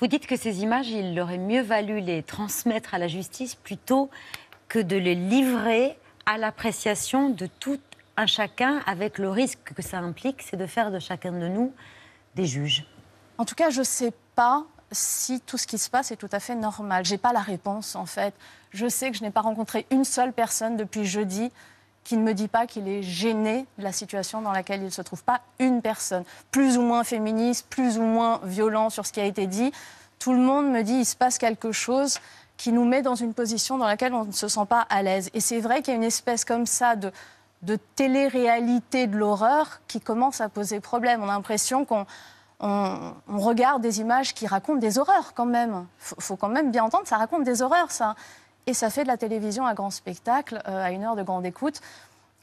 Vous dites que ces images, il aurait mieux valu les transmettre à la justice plutôt que de les livrer à l'appréciation de tout un chacun, avec le risque que ça implique, c'est de faire de chacun de nous des juges. En tout cas, je ne sais pas si tout ce qui se passe est tout à fait normal. Je n'ai pas la réponse, en fait. Je sais que je n'ai pas rencontré une seule personne depuis jeudi qui ne me dit pas qu'il est gêné de la situation dans laquelle il se trouve. Pas une personne, plus ou moins féministe, plus ou moins violent sur ce qui a été dit. Tout le monde me dit il se passe quelque chose qui nous met dans une position dans laquelle on ne se sent pas à l'aise. Et c'est vrai qu'il y a une espèce comme ça de, de télé-réalité de l'horreur qui commence à poser problème. On a l'impression qu'on on, regarde des images qui racontent des horreurs quand même. Il faut, faut, quand même bien entendre, ça raconte des horreurs, ça. Et ça fait de la télévision à grand spectacle, euh, à une heure de grande écoute.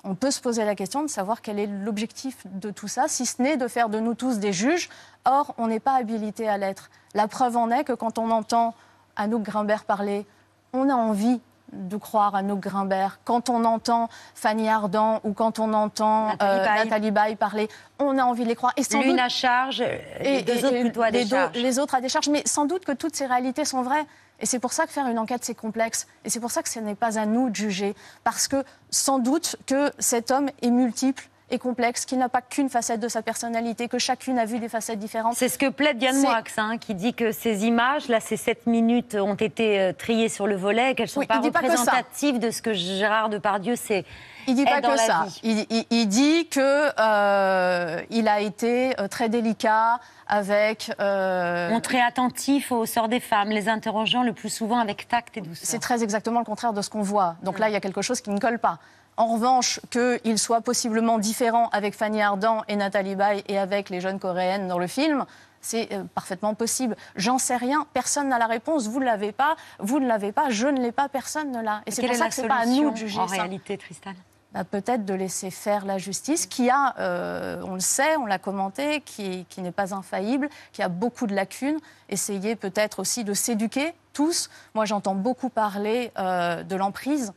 On peut se poser la question de savoir quel est l'objectif de tout ça, si ce n'est de faire de nous tous des juges. Or, on n'est pas habilité à l'être. La preuve en est que quand on entend Anouk Grimbert parler, on a envie de croire à Anouk Grimbert. Quand on entend Fanny Ardant ou quand on entend euh, Nathalie, euh, parler, on a envie de les croire. Et sans L'une à charge, euh, et, les autres plutôt à des les autres à charges. Mais sans doute que toutes ces réalités sont vraies. Et c'est pour ça que faire une enquête, c'est complexe. Et c'est pour ça que ce n'est pas à nous de juger. Parce que sans doute que cet homme est multiple et complexe, qui n'a pas qu'une facette de sa personnalité, que chacune a vu des facettes différentes. C'est ce que plaide Yann Moix, hein, qui dit que ces images, là, ces 7 minutes ont été euh, triées sur le volet, qu'elles ne sont pas représentatives de ce que Gérard Depardieu sait. Il dit pas que ça. Il, dit que euh, il a été euh, très délicat avec. Euh... très attentif au sort des femmes, les interrogeant le plus souvent avec tact et douceur. C'est très exactement le contraire de ce qu'on voit. Donc là, il y a quelque chose qui ne colle pas. En revanche, qu'il soit possiblement différent avec Fanny Ardant et Nathalie Baye et avec les jeunes coréennes dans le film, c'est euh, parfaitement possible. J'en sais rien. Personne n'a la réponse. Vous ne l'avez pas. Vous ne l'avez pas. Je ne l'ai pas. Personne ne l'a. Et, c'est pour ça que ce n'est pas à nous de juger en réalité, Tristan bah, Peut-être de laisser faire la justice qui a, euh, on le sait, on l'a commenté, qui, n'est pas infaillible, qui a beaucoup de lacunes. Essayer peut-être aussi de s'éduquer tous. Moi, j'entends beaucoup parler euh, de l'emprise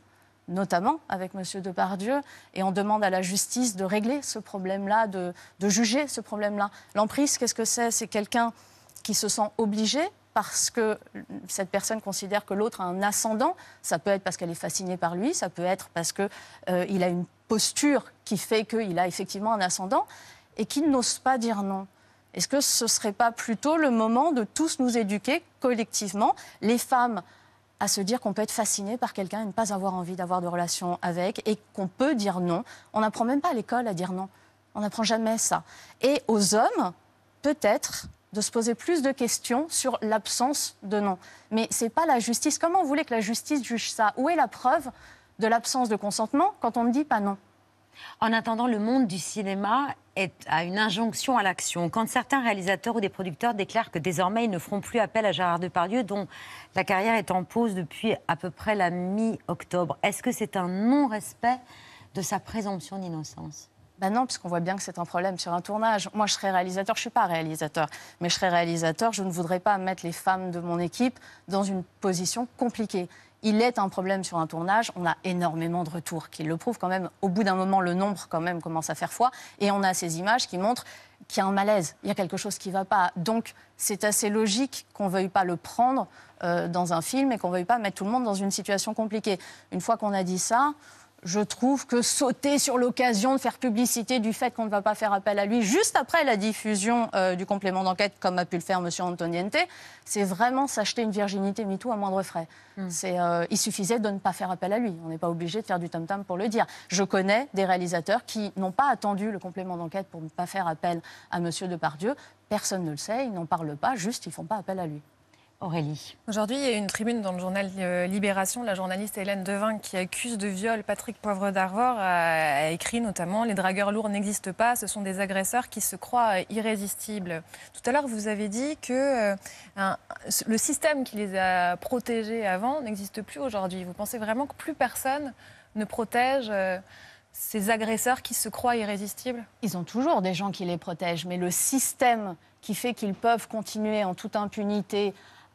notamment avec M. Depardieu, et on demande à la justice de régler ce problème-là, de, juger ce problème-là. L'emprise, qu'est-ce que c'est C'est quelqu'un qui se sent obligé parce que cette personne considère que l'autre a un ascendant. Ça peut être parce qu'elle est fascinée par lui, ça peut être parce qu'il euh, il a une posture qui fait qu'il a effectivement un ascendant et qu'il n'ose pas dire non. Est-ce que ce ne serait pas plutôt le moment de tous nous éduquer collectivement, les femmes à se dire qu'on peut être fasciné par quelqu'un et ne pas avoir envie d'avoir de relations avec et qu'on peut dire non. On n'apprend même pas à l'école à dire non. On n'apprend jamais ça. Et aux hommes, peut-être de se poser plus de questions sur l'absence de non. Mais c'est pas la justice. Comment vous voulez que la justice juge ça Où est la preuve de l'absence de consentement quand on ne dit pas non en attendant, le monde du cinéma est à une injonction à l'action. Quand certains réalisateurs ou des producteurs déclarent que désormais ils ne feront plus appel à Gérard Depardieu, dont la carrière est en pause depuis à peu près la mi-octobre, est-ce que c'est un non-respect de sa présomption d'innocence ben non, puisqu'on voit bien que c'est un problème sur un tournage. Moi, je serais réalisateur, je ne suis pas réalisateur, mais je serais réalisateur, je ne voudrais pas mettre les femmes de mon équipe dans une position compliquée. Il est un problème sur un tournage. On a énormément de retours qui le prouvent quand même. Au bout d'un moment, le nombre quand même commence à faire foi. Et on a ces images qui montrent qu'il y a un malaise, il y a quelque chose qui ne va pas. Donc c'est assez logique qu'on ne veuille pas le prendre euh, dans un film et qu'on ne veuille pas mettre tout le monde dans une situation compliquée. Une fois qu'on a dit ça, je trouve que sauter sur l'occasion de faire publicité du fait qu'on ne va pas faire appel à lui juste après la diffusion euh, du complément d'enquête, comme a pu le faire M. Antoniente, c'est vraiment s'acheter une virginité MeToo à moindre frais. Hmm. Euh, il suffisait de ne pas faire appel à lui. On n'est pas obligé de faire du tam-tam pour le dire. Je connais des réalisateurs qui n'ont pas attendu le complément d'enquête pour ne pas faire appel à M. Depardieu. Personne ne le sait, ils n'en parlent pas, juste ils ne font pas appel à lui. Aurélie. Aujourd'hui, il y a une tribune dans le journal euh, Libération. La journaliste Hélène Devin, qui accuse de viol Patrick Poivre d'Arvor, a écrit notamment Les dragueurs lourds n'existent pas, ce sont des agresseurs qui se croient euh, irrésistibles. Tout à l'heure, vous avez dit que euh, le système qui les a protégés avant n'existe plus aujourd'hui. Vous pensez vraiment que plus personne ne protège ces agresseurs qui se croient irrésistibles Ils ont toujours des gens qui les protègent, mais le système qui fait qu'ils peuvent continuer en toute impunité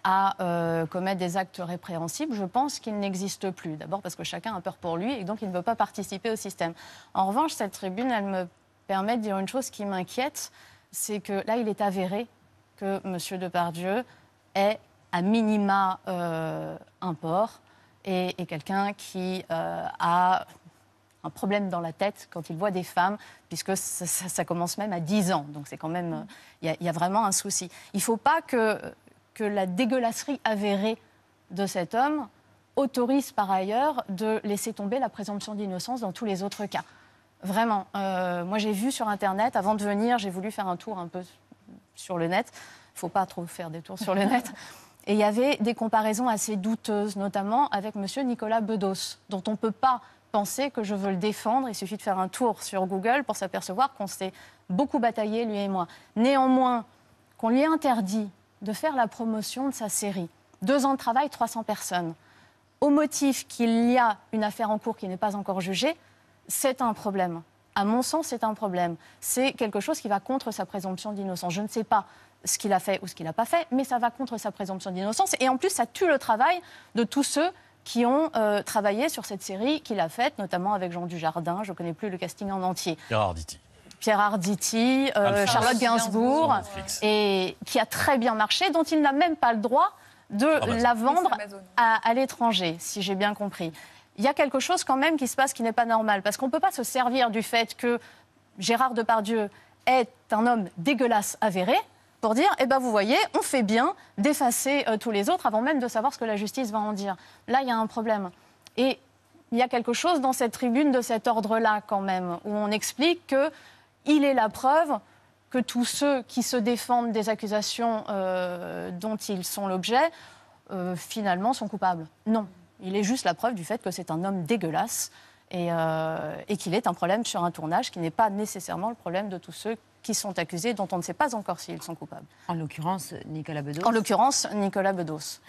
à euh, commettre des actes répréhensibles, je pense qu'il n'existe plus. D'abord parce que chacun a peur pour lui et donc il ne veut pas participer au système. En revanche, cette tribune, elle me permet de dire une chose qui m'inquiète, c'est que là, il est avéré que M. Depardieu est à minima un euh, porc et, quelqu'un qui euh, a un problème dans la tête quand il voit des femmes, puisque ça, commence même à 10 ans. Donc c'est quand même, il y, y, a vraiment un souci. Il ne faut pas que que la dégueulasserie avérée de cet homme autorise par ailleurs de laisser tomber la présomption d'innocence dans tous les autres cas. Vraiment, euh, moi j'ai vu sur Internet, avant de venir, j'ai voulu faire un tour un peu sur le net. Il ne faut pas trop faire des tours sur le net. Et il y avait des comparaisons assez douteuses, notamment avec M. Nicolas Bedos, dont on ne peut pas penser que je veux le défendre. Il suffit de faire un tour sur Google pour s'apercevoir qu'on s'est beaucoup bataillé, lui et moi. Néanmoins, qu'on lui ait interdit de faire la promotion de sa série. Deux ans de travail, 300 personnes. Au motif qu'il y a une affaire en cours qui n'est pas encore jugée, c'est un problème. À mon sens, c'est un problème. C'est quelque chose qui va contre sa présomption d'innocence. Je ne sais pas ce qu'il a fait ou ce qu'il n'a pas fait, mais ça va contre sa présomption d'innocence. Et en plus, ça tue le travail de tous ceux qui ont euh, travaillé sur cette série qu'il a faite, notamment avec Jean Dujardin. Je ne connais plus le casting en entier. Pierre Arditi, euh, Charlotte Gainsbourg, et qui a très bien marché, dont il n'a même pas le droit de ah bah la vendre à, l'étranger, si j'ai bien compris. Il y a quelque chose quand même qui se passe qui n'est pas normal, parce qu'on ne peut pas se servir du fait que Gérard Depardieu est un homme dégueulasse avéré pour dire, eh ben vous voyez, on fait bien d'effacer euh, tous les autres avant même de savoir ce que la justice va en dire. Là, il y a un problème. Et il y a quelque chose dans cette tribune de cet ordre-là quand même, où on explique que il est la preuve que tous ceux qui se défendent des accusations euh, dont ils sont l'objet, euh, finalement, sont coupables. Non, il est juste la preuve du fait que c'est un homme dégueulasse et, euh, et qu'il est un problème sur un tournage qui n'est pas nécessairement le problème de tous ceux qui sont accusés, dont on ne sait pas encore s'ils sont coupables. En l'occurrence, Nicolas Bedos. En l'occurrence, Nicolas Bedos.